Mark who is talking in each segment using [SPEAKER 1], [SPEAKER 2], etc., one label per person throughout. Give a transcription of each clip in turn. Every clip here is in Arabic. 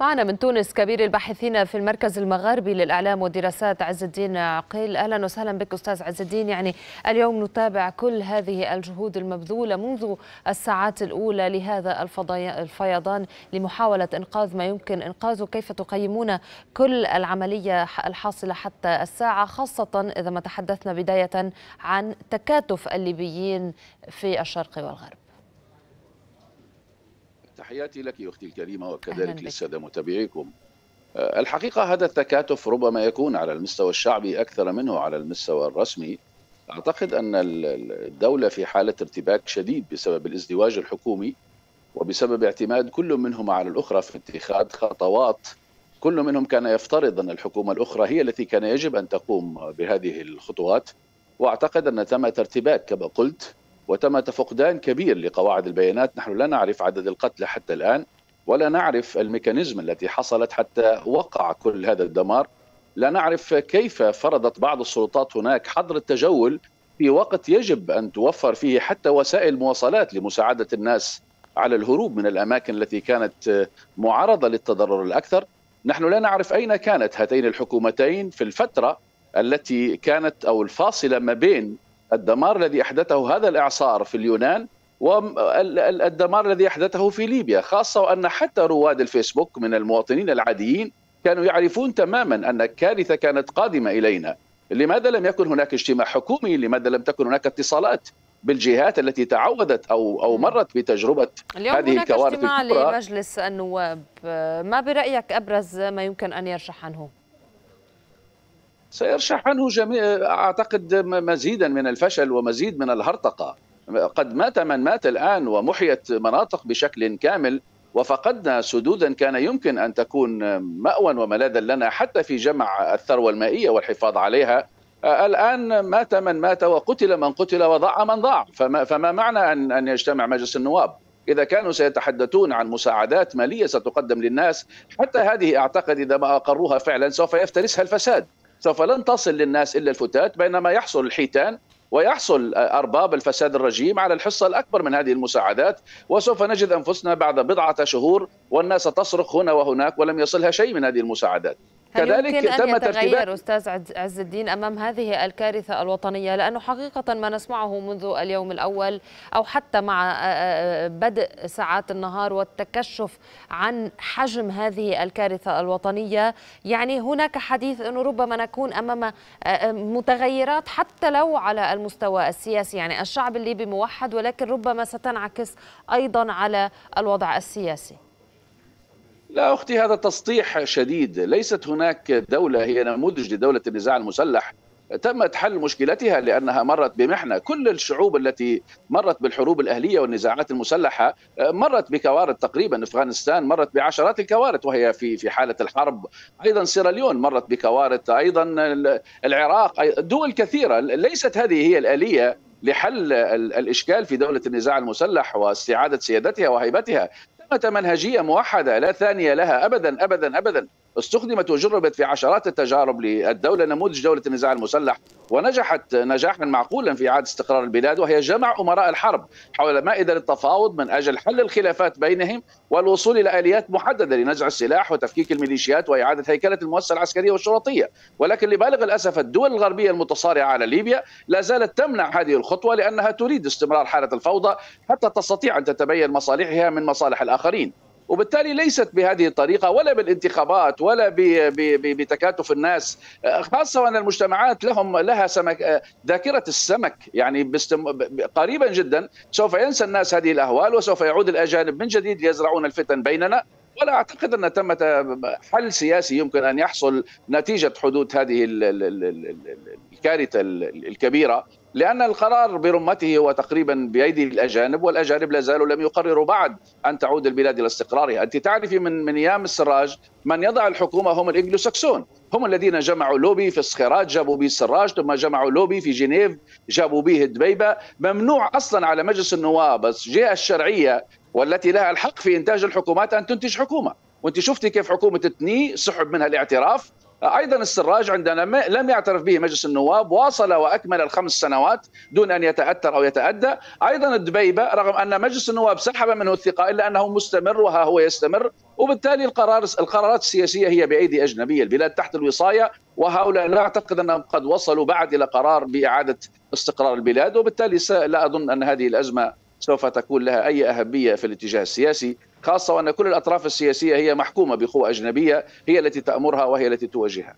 [SPEAKER 1] معنا من تونس كبير الباحثين في المركز المغاربي للاعلام والدراسات عز الدين عقيل اهلا وسهلا بك استاذ عز الدين يعني اليوم نتابع كل هذه الجهود المبذوله منذ الساعات الاولى لهذا الفيضان لمحاوله انقاذ ما يمكن انقاذه كيف تقيمون كل العمليه الحاصله حتى الساعه خاصه اذا ما تحدثنا بدايه عن تكاتف الليبيين في الشرق والغرب
[SPEAKER 2] تحياتي لك أختي الكريمة وكذلك للسادة متابعيكم آه، الحقيقة هذا التكاتف ربما يكون على المستوى الشعبي أكثر منه على المستوى الرسمي أعتقد أن الدولة في حالة ارتباك شديد بسبب الازدواج الحكومي وبسبب اعتماد كل منهما على الأخرى في اتخاذ خطوات كل منهم كان يفترض أن الحكومة الأخرى هي التي كان يجب أن تقوم بهذه الخطوات وأعتقد أن تم ترتباك كما قلت وتم تفقدان كبير لقواعد البيانات نحن لا نعرف عدد القتلى حتى الآن ولا نعرف الميكانيزم التي حصلت حتى وقع كل هذا الدمار لا نعرف كيف فرضت بعض السلطات هناك حظر التجول في وقت يجب أن توفر فيه حتى وسائل مواصلات لمساعدة الناس على الهروب من الأماكن التي كانت معرضة للتضرر الأكثر نحن لا نعرف أين كانت هاتين الحكومتين في الفترة التي كانت أو الفاصلة ما بين الدمار الذي احدثه هذا الاعصار في اليونان والدمار الذي احدثه في ليبيا خاصه وان حتى رواد الفيسبوك من المواطنين العاديين كانوا يعرفون تماما ان الكارثه كانت قادمه الينا لماذا لم يكن هناك اجتماع حكومي لماذا لم تكن هناك اتصالات بالجهات التي تعودت او او مرت بتجربه اليوم هذه هناك الكوارث اجتماع الكبرى
[SPEAKER 1] لمجلس النواب ما برايك ابرز ما يمكن ان يرشح عنه
[SPEAKER 2] سيرشح عنه جميع اعتقد مزيدا من الفشل ومزيد من الهرطقه قد مات من مات الان ومحيت مناطق بشكل كامل وفقدنا سدودا كان يمكن ان تكون ماوى وملاذا لنا حتى في جمع الثروه المائيه والحفاظ عليها الان مات من مات وقتل من قتل وضاع من ضاع فما, فما معنى ان ان يجتمع مجلس النواب اذا كانوا سيتحدثون عن مساعدات ماليه ستقدم للناس حتى هذه اعتقد اذا ما اقروها فعلا سوف يفترسها الفساد سوف لن تصل للناس إلا الفتات بينما يحصل الحيتان ويحصل ارباب الفساد الرجيم على الحصه الاكبر من هذه المساعدات وسوف نجد انفسنا بعد بضعه شهور والناس تصرخ هنا وهناك ولم يصلها شيء من هذه المساعدات كذلك يمكن أن تم يتغير
[SPEAKER 1] أستاذ عز الدين أمام هذه الكارثة الوطنية لأنه حقيقة ما نسمعه منذ اليوم الأول أو حتى مع آه، آه، بدء ساعات النهار والتكشف عن حجم هذه الكارثة الوطنية يعني هناك حديث أنه ربما نكون أمام آه، متغيرات حتى لو على المستوى السياسي يعني الشعب الليبي موحد ولكن ربما ستنعكس أيضا على الوضع السياسي
[SPEAKER 2] لا اختي هذا تسطيح شديد، ليست هناك دوله هي نموذج لدوله النزاع المسلح تمت حل مشكلتها لانها مرت بمحنه، كل الشعوب التي مرت بالحروب الاهليه والنزاعات المسلحه مرت بكوارث تقريبا، افغانستان مرت بعشرات الكوارث وهي في في حاله الحرب، ايضا سيراليون مرت بكوارث، ايضا العراق، دول كثيره، ليست هذه هي الاليه لحل الاشكال في دوله النزاع المسلح واستعاده سيادتها وهيبتها، منهجيه موحده لا ثانيه لها ابدا ابدا ابدا استخدمت وجربت في عشرات التجارب للدولة نموذج دولة النزاع المسلح ونجحت نجاحا معقولا في إعادة استقرار البلاد وهي جمع أمراء الحرب حول مائدة للتفاوض من أجل حل الخلافات بينهم والوصول إلى آليات محددة لنزع السلاح وتفكيك الميليشيات وإعادة هيكلة المؤسسة العسكرية والشرطية ولكن لبالغ الأسف الدول الغربية المتصارعة على ليبيا لا زالت تمنع هذه الخطوة لأنها تريد استمرار حالة الفوضى حتى تستطيع أن تتبين مصالحها من مصالح الآخرين وبالتالي ليست بهذه الطريقة ولا بالانتخابات ولا بتكاتف الناس خاصة وأن المجتمعات لهم لها سمك ذاكرة السمك يعني بستم... قريبا جدا سوف ينسى الناس هذه الأهوال وسوف يعود الأجانب من جديد ليزرعون الفتن بيننا ولا اعتقد ان تم حل سياسي يمكن ان يحصل نتيجه حدوث هذه الكارثه الكبيره لأن القرار برمته هو تقريبا بأيدي الأجانب والأجانب لا زالوا لم يقرروا بعد أن تعود البلاد إلى استقرارها أنت تعرفي من من أيام السراج من يضع الحكومة هم الإنجلو ساكسون هم الذين جمعوا لوبي في الصخيرات جابوا به السراج ثم جمعوا لوبي في جنيف جابوا به الدبيبة ممنوع أصلا على مجلس النواب الجهة الشرعية والتي لها الحق في إنتاج الحكومات أن تنتج حكومة وانت شفتي كيف حكومه تني سحب منها الاعتراف ايضا السراج عندنا لم يعترف به مجلس النواب واصل واكمل الخمس سنوات دون ان يتاثر او يتادى ايضا الدبيبه رغم ان مجلس النواب سحب منه الثقه الا انه مستمر وها هو يستمر وبالتالي القرار القرارات السياسيه هي بايدي اجنبيه البلاد تحت الوصايه وهؤلاء لا اعتقد انهم قد وصلوا بعد الى قرار باعاده استقرار البلاد وبالتالي لا اظن ان هذه الازمه سوف تكون لها اي اهميه في الاتجاه السياسي خاصة وأن كل الأطراف السياسية هي محكومة بقوى أجنبية هي التي تأمرها وهي التي تواجهها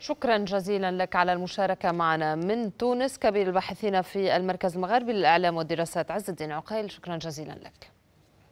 [SPEAKER 1] شكرا جزيلا لك على المشاركة معنا من تونس كبير الباحثين في المركز المغربي للإعلام والدراسات عز الدين عقيل شكرا جزيلا لك